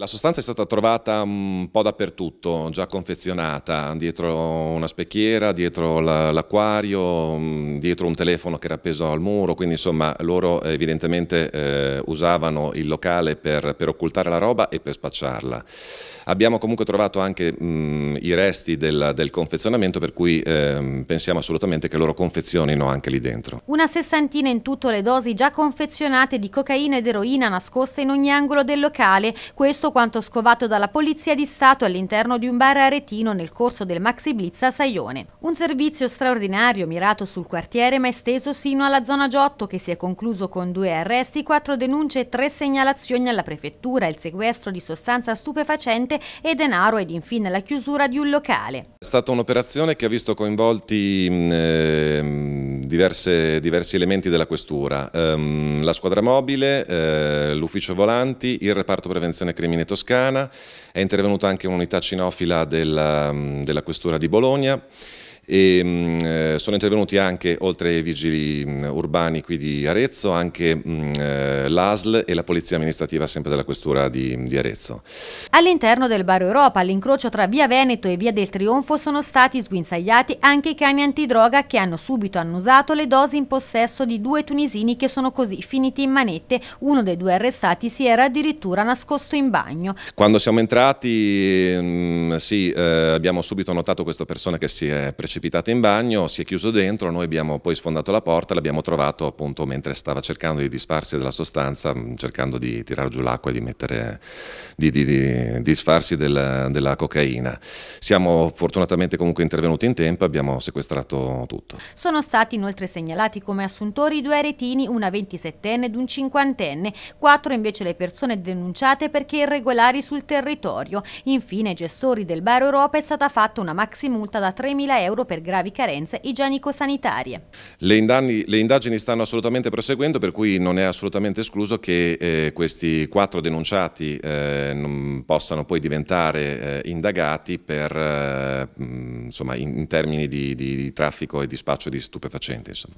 La sostanza è stata trovata un po' dappertutto, già confezionata, dietro una specchiera, dietro l'acquario, mm, dietro un telefono che era appeso al muro, quindi insomma loro evidentemente eh, usavano il locale per, per, occultare la roba e per spacciarla. Abbiamo comunque trovato anche mh, mm, i resti del, del, confezionamento per cui eh, pensiamo assolutamente che loro confezionino anche lì dentro. Una sessantina in tutto le dosi già confezionate di cocaina ed eroina nascoste in ogni angolo del locale, questo quanto scovato dalla Polizia di Stato all'interno di un bar aretino nel corso del Maxi Blitz a Saione. Un servizio straordinario mirato sul quartiere ma esteso sino alla zona Giotto che si è concluso con due arresti, quattro denunce e tre segnalazioni alla prefettura, il sequestro di sostanza stupefacente e denaro ed infine la chiusura di un locale. È stata un'operazione che ha visto coinvolti eh, diverse, diversi elementi della questura, eh, la squadra mobile, eh, l'ufficio volanti, il reparto prevenzione criminale Marine Toscana, è intervenuta anche un'unità cinofila della, della Questura di Bologna e, mm, eh, sono intervenuti anche, oltre ai vigili mm, urbani qui di Arezzo, anche mm, eh, l'ASL e la Polizia Amministrativa sempre della Questura di, di Arezzo. All'interno del Bar Europa, all'incrocio tra Via Veneto e Via del Trionfo, sono stati sguinzagliati anche i cani antidroga che hanno subito annusato le dosi in possesso di due tunisini che sono così finiti in manette. Uno dei due arrestati si era addirittura nascosto in bagno. Quando siamo entrati, sì, eh, abbiamo subito notato questa persona che si è precipitata precipitata in bagno, si è chiuso dentro, noi abbiamo poi sfondato la porta, l'abbiamo trovato appunto mentre stava cercando di disfarsi della sostanza, mm, cercando di tirare giù l'acqua e di, mettere, di, di, di disfarsi del, della cocaina. Siamo fortunatamente comunque intervenuti in tempo e abbiamo sequestrato tutto. Sono stati inoltre segnalati come assuntori due aretini, una 27enne ed un 50enne, quattro invece le persone denunciate perché irregolari sul territorio. Infine, ai gestori del Bar Europa è stata fatta una maxi multa da 3.000 euro lavoro per gravi carenze igienico-sanitarie. Le, le, indagini stanno assolutamente proseguendo per cui non è assolutamente escluso che eh, questi quattro denunciati eh, possano poi diventare eh, indagati per, eh, insomma, in, in, termini di, di, di, traffico e di spaccio di stupefacenti. Insomma.